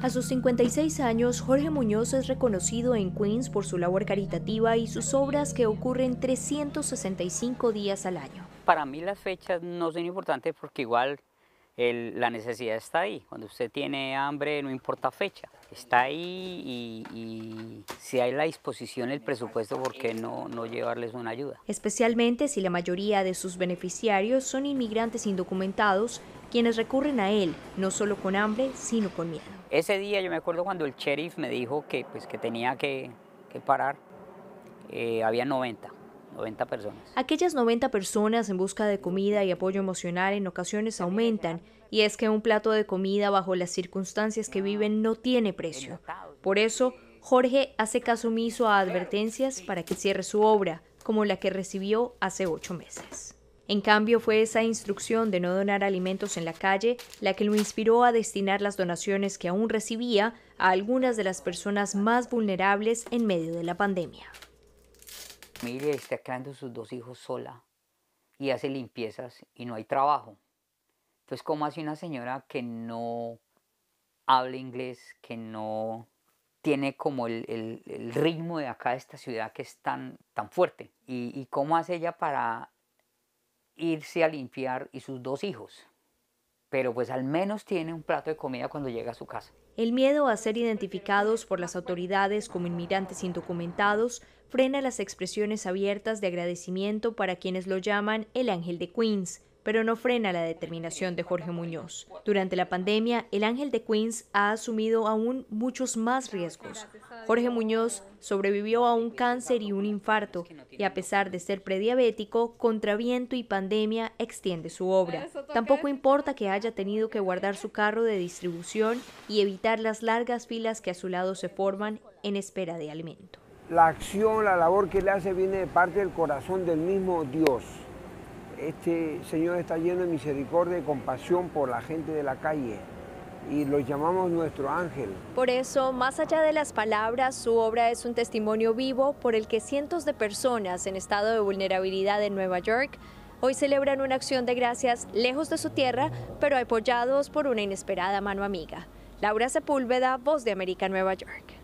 A sus 56 años, Jorge Muñoz es reconocido en Queens por su labor caritativa y sus obras que ocurren 365 días al año. Para mí las fechas no son importantes porque igual la necesidad está ahí. Cuando usted tiene hambre no importa fecha, está ahí y, si hay la disposición, el presupuesto, ¿por qué no, no llevarles una ayuda? Especialmente si la mayoría de sus beneficiarios son inmigrantes indocumentados quienes recurren a él, no solo con hambre, sino con miedo. Ese día yo me acuerdo cuando el sheriff me dijo que, pues, que tenía que, parar, eh, había 90. 90 personas. Aquellas 90 personas en busca de comida y apoyo emocional en ocasiones aumentan, y es que un plato de comida bajo las circunstancias que viven no tiene precio. Por eso, Jorge hace caso omiso a advertencias para que cierre su obra, como la que recibió hace ocho meses. En cambio, fue esa instrucción de no donar alimentos en la calle la que lo inspiró a destinar las donaciones que aún recibía a algunas de las personas más vulnerables en medio de la pandemia. Mire, está quedando sus dos hijos sola y hace limpiezas y no hay trabajo. Entonces, ¿cómo hace una señora que no habla inglés, que no tiene como el, ritmo de acá de esta ciudad que es tan, tan fuerte? ¿Y cómo hace ella para irse a limpiar y sus dos hijos. Pero pues al menos tiene un plato de comida cuando llega a su casa. El miedo a ser identificados por las autoridades como inmigrantes indocumentados frena las expresiones abiertas de agradecimiento para quienes lo llaman el ángel de Queens, pero no frena la determinación de Jorge Muñoz. Durante la pandemia, el Ángel de Queens ha asumido aún muchos más riesgos, Jorge Muñoz sobrevivió a un cáncer y un infarto y a pesar de ser prediabético, contra viento y pandemia extiende su obra. Tampoco importa que haya tenido que guardar su carro de distribución y evitar las largas filas que a su lado se forman en espera de alimento. La acción, la labor que le hace viene de parte del corazón del mismo Dios. Este Señor está lleno de misericordia y compasión por la gente de la calle y lo llamamos nuestro ángel. Por eso, más allá de las palabras, su obra es un testimonio vivo por el que cientos de personas en estado de vulnerabilidad en Nueva York hoy celebran una acción de gracias lejos de su tierra, pero apoyados por una inesperada mano amiga. Laura Sepúlveda, Voz de América, Nueva York.